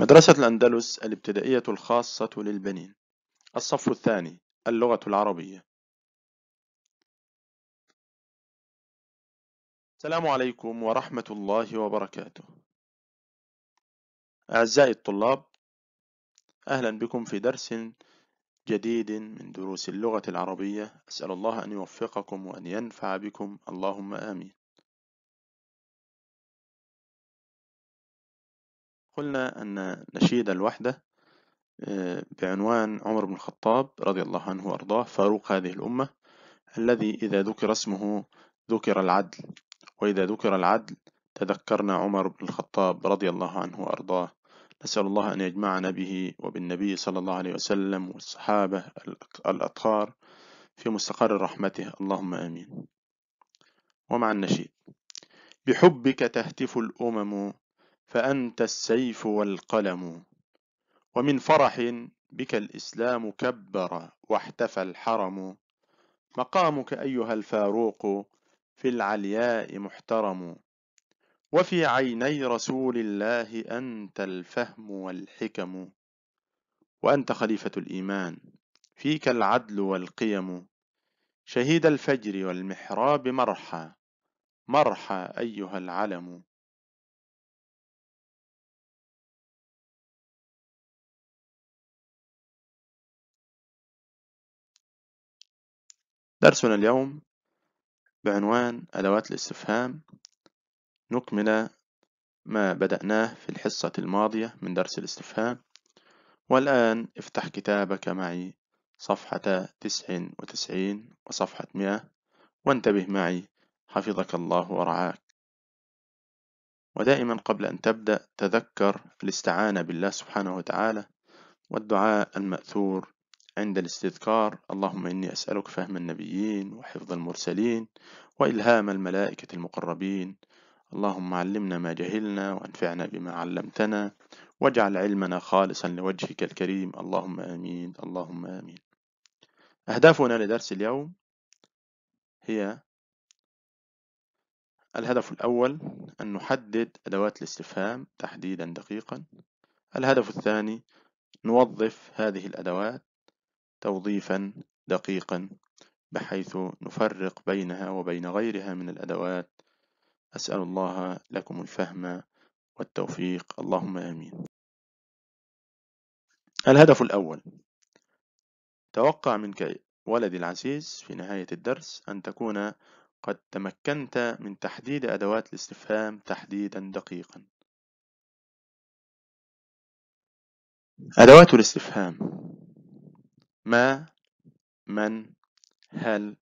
مدرسة الأندلس الابتدائية الخاصة للبنين الصف الثاني اللغة العربية السلام عليكم ورحمة الله وبركاته أعزائي الطلاب أهلا بكم في درس جديد من دروس اللغة العربية أسأل الله أن يوفقكم وأن ينفع بكم اللهم آمين قلنا أن نشيد الوحدة آه، بعنوان عمر بن الخطاب رضي الله عنه وأرضاه فاروق هذه الأمة الذي إذا ذكر اسمه ذكر العدل وإذا ذكر العدل تذكرنا عمر بن الخطاب رضي الله عنه وأرضاه نسأل الله أن يجمعنا به وبالنبي صلى الله عليه وسلم والصحابة الأطهار في مستقر رحمته اللهم آمين ومع النشيد بحبك تهتف الأمم فأنت السيف والقلم ومن فرح بك الإسلام كبر واحتفى الحرم مقامك أيها الفاروق في العلياء محترم وفي عيني رسول الله أنت الفهم والحكم وأنت خليفة الإيمان فيك العدل والقيم شهيد الفجر والمحراب مرحى مرحى أيها العلم درسنا اليوم بعنوان أدوات الاستفهام نكمل ما بدأناه في الحصة الماضية من درس الاستفهام والآن افتح كتابك معي صفحة تسع وتسعين وصفحة 100 وانتبه معي حفظك الله ورعاك ودائما قبل أن تبدأ تذكر الاستعانة بالله سبحانه وتعالى والدعاء المأثور عند الاستذكار اللهم إني أسألك فهم النبيين وحفظ المرسلين وإلهام الملائكة المقربين اللهم علمنا ما جهلنا وانفعنا بما علمتنا واجعل علمنا خالصا لوجهك الكريم اللهم آمين اللهم آمين أهدافنا لدرس اليوم هي الهدف الأول أن نحدد أدوات الاستفهام تحديدا دقيقا الهدف الثاني نوظف هذه الأدوات توظيفًا دقيقًا بحيث نفرق بينها وبين غيرها من الأدوات أسأل الله لكم الفهم والتوفيق اللهم آمين الهدف الأول توقع منك ولدي العزيز في نهاية الدرس أن تكون قد تمكنت من تحديد أدوات الاستفهام تحديدا دقيقا أدوات الاستفهام ما من هل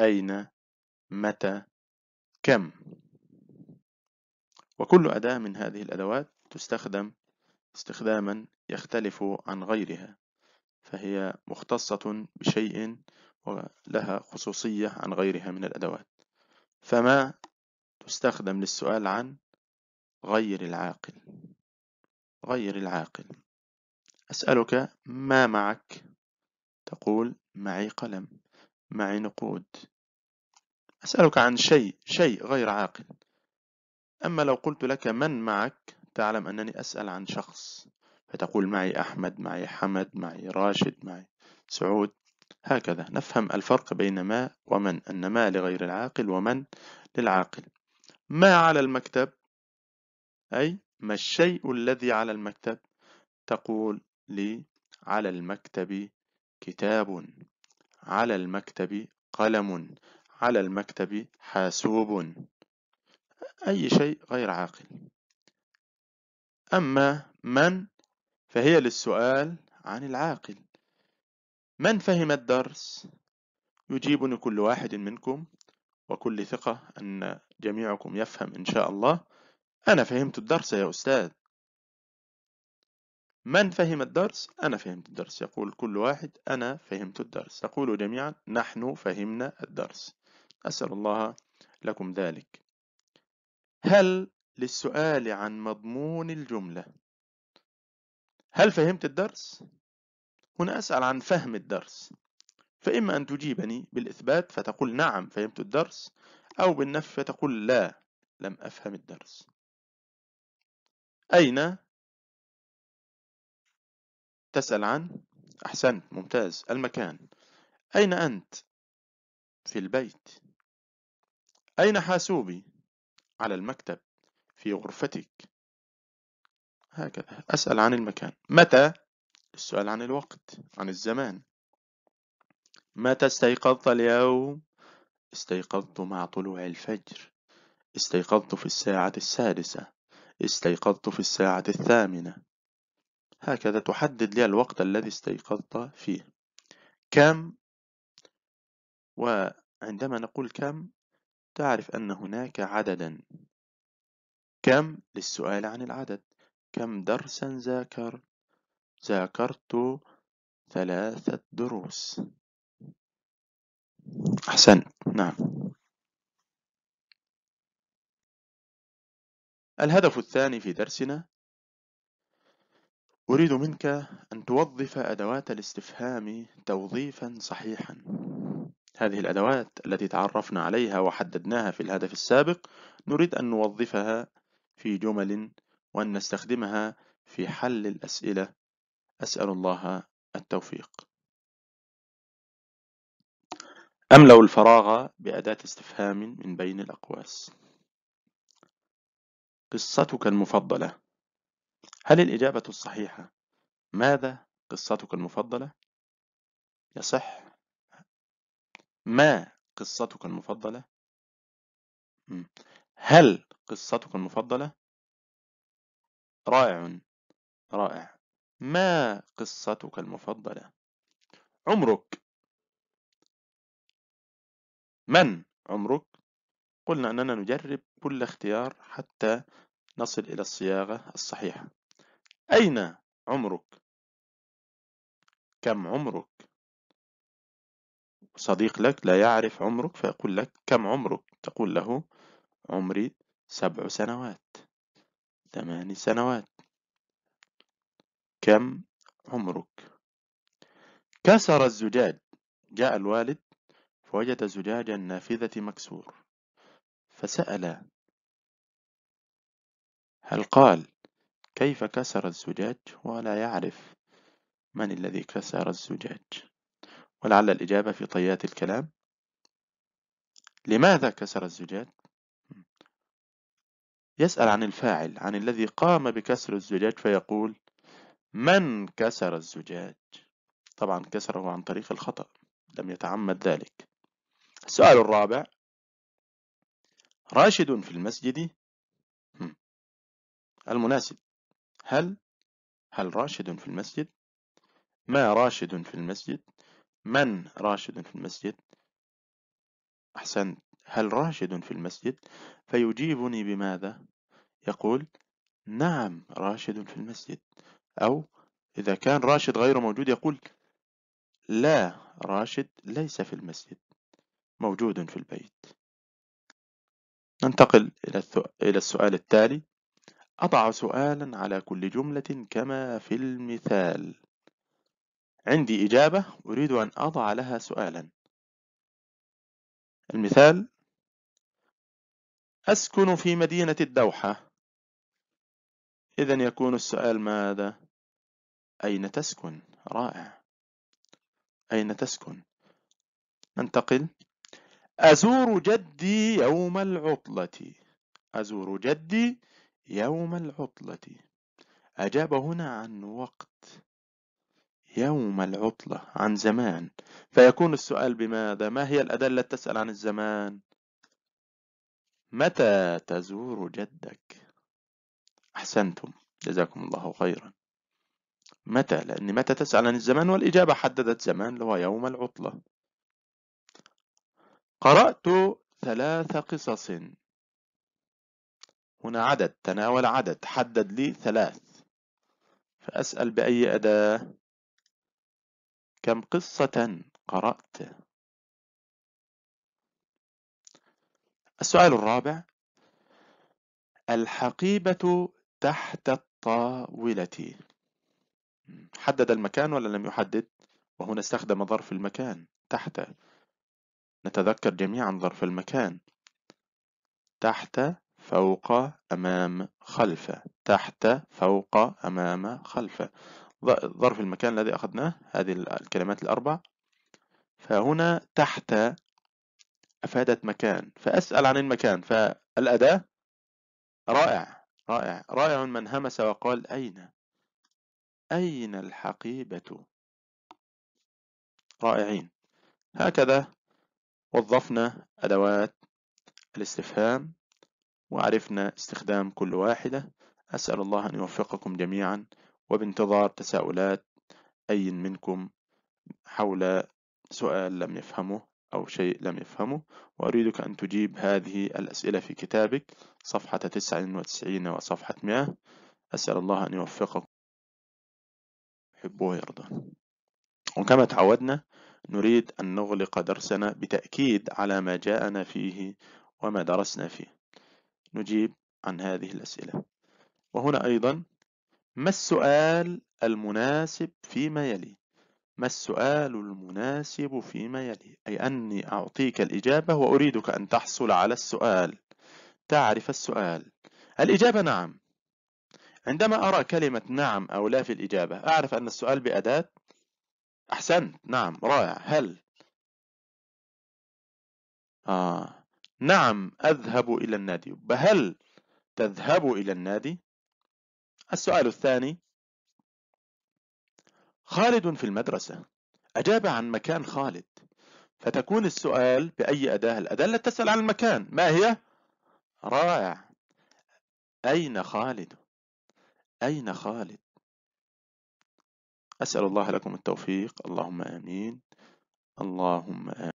أين متى كم وكل أداة من هذه الأدوات تستخدم استخداما يختلف عن غيرها فهي مختصة بشيء ولها خصوصية عن غيرها من الأدوات فما تستخدم للسؤال عن غير العاقل غير العاقل أسألك ما معك تقول: "معي قلم، معي نقود". أسألك عن شيء، شيء غير عاقل. أما لو قلت لك من معك، تعلم أنني أسأل عن شخص، فتقول: "معي أحمد، معي حمد، معي راشد، معي سعود". هكذا نفهم الفرق بين ما ومن، أن ما لغير العاقل ومن للعاقل. ما على المكتب؟ أي ما الشيء الذي على المكتب؟ تقول لي: "على المكتب كتاب على المكتب قلم على المكتب حاسوب أي شيء غير عاقل أما من فهي للسؤال عن العاقل من فهم الدرس يجيبني كل واحد منكم وكل ثقة أن جميعكم يفهم إن شاء الله أنا فهمت الدرس يا أستاذ من فهم الدرس؟ أنا فهمت الدرس يقول كل واحد أنا فهمت الدرس تقول جميعا نحن فهمنا الدرس أسأل الله لكم ذلك هل للسؤال عن مضمون الجملة هل فهمت الدرس؟ هنا أسأل عن فهم الدرس فإما أن تجيبني بالإثبات فتقول نعم فهمت الدرس أو بالنفي فتقول لا لم أفهم الدرس أين تسأل عن أحسنت ممتاز المكان أين أنت؟ في البيت أين حاسوبي؟ على المكتب في غرفتك هكذا أسأل عن المكان متى؟ السؤال عن الوقت عن الزمان متى استيقظت اليوم؟ استيقظت مع طلوع الفجر استيقظت في الساعة السادسة استيقظت في الساعة الثامنة هكذا تحدد لي الوقت الذي استيقظت فيه كم وعندما نقول كم تعرف أن هناك عددا كم للسؤال عن العدد كم درسا ذاكر ذاكرت ثلاثة دروس أحسنت نعم الهدف الثاني في درسنا أريد منك أن توظف أدوات الاستفهام توظيفًا صحيحًا. هذه الأدوات التي تعرفنا عليها وحددناها في الهدف السابق نريد أن نوظفها في جمل وأن نستخدمها في حل الأسئلة أسأل الله التوفيق أملأ الفراغ بأداة استفهام من بين الأقواس قصتك المفضلة هل الإجابة الصحيحة ماذا قصتك المفضلة؟ يصح ما قصتك المفضلة؟ هل قصتك المفضلة؟ رائع رائع ما قصتك المفضلة؟ عمرك من عمرك؟ قلنا أننا نجرب كل اختيار حتى نصل إلى الصياغة الصحيحة أين عمرك؟ كم عمرك؟ صديق لك لا يعرف عمرك فيقول لك كم عمرك؟ تقول له عمري سبع سنوات ثمان سنوات كم عمرك؟ كسر الزجاج جاء الوالد فوجد زجاج النافذة مكسور فسأل هل قال كيف كسر الزجاج ولا يعرف من الذي كسر الزجاج ولعل الإجابة في طيات الكلام لماذا كسر الزجاج يسأل عن الفاعل عن الذي قام بكسر الزجاج فيقول من كسر الزجاج طبعا كسره عن طريق الخطأ لم يتعمد ذلك السؤال الرابع راشد في المسجد المناسب هل هل راشد في المسجد ما راشد في المسجد من راشد في المسجد أحسنت هل راشد في المسجد فيجيبني بماذا يقول نعم راشد في المسجد أو إذا كان راشد غير موجود يقول لا راشد ليس في المسجد موجود في البيت ننتقل إلى السؤال التالي أضع سؤالا على كل جملة كما في المثال عندي إجابة أريد أن أضع لها سؤالا المثال أسكن في مدينة الدوحة إذا يكون السؤال ماذا؟ أين تسكن؟ رائع أين تسكن؟ ننتقل أزور جدي يوم العطلة أزور جدي يوم العطلة أجاب هنا عن وقت يوم العطلة عن زمان فيكون السؤال بماذا ما هي الأدلة تسأل عن الزمان متى تزور جدك أحسنتم جزاكم الله خيرا متى لأن متى تسأل عن الزمان والإجابة حددت زمان اللي هو يوم العطلة قرأت ثلاث قصص هنا عدد تناول عدد حدد لي ثلاث فأسأل بأي أداة كم قصة قرأت السؤال الرابع الحقيبة تحت الطاولة حدد المكان ولا لم يحدد وهنا استخدم ظرف المكان تحت نتذكر جميعا ظرف المكان تحت فوق أمام خلف تحت فوق أمام خلف ظرف المكان الذي أخذناه هذه الكلمات الأربع فهنا تحت أفادت مكان فأسأل عن المكان فالأداة رائع رائع رائع من همس وقال أين أين الحقيبة رائعين هكذا وظفنا أدوات الاستفهام وعرفنا استخدام كل واحدة أسأل الله أن يوفقكم جميعا وبانتظار تساؤلات أي منكم حول سؤال لم يفهمه أو شيء لم يفهمه وأريدك أن تجيب هذه الأسئلة في كتابك صفحة 99 وصفحة 100 أسأل الله أن يوفقكم حبوه يرضى وكما تعودنا نريد أن نغلق درسنا بتأكيد على ما جاءنا فيه وما درسنا فيه نجيب عن هذه الأسئلة وهنا أيضا ما السؤال المناسب فيما يلي ما السؤال المناسب فيما يلي أي أني أعطيك الإجابة وأريدك أن تحصل على السؤال تعرف السؤال الإجابة نعم عندما أرى كلمة نعم أو لا في الإجابة أعرف أن السؤال بأداة أحسنت نعم رائع هل آه نعم أذهب إلى النادي بهل تذهب إلى النادي؟ السؤال الثاني خالد في المدرسة أجاب عن مكان خالد فتكون السؤال بأي أداة الأداة التي تسأل عن المكان ما هي؟ رائع أين خالد؟ أين خالد؟ أسأل الله لكم التوفيق اللهم آمين اللهم آمين